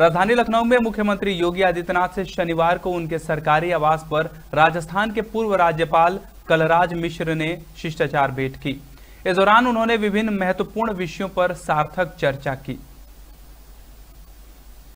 राजधानी लखनऊ में मुख्यमंत्री योगी आदित्यनाथ से शनिवार को उनके सरकारी आवास पर राजस्थान के पूर्व राज्यपाल कलराज मिश्र ने शिष्टाचार भेंट की इस दौरान उन्होंने विभिन्न महत्वपूर्ण विषयों पर सार्थक चर्चा की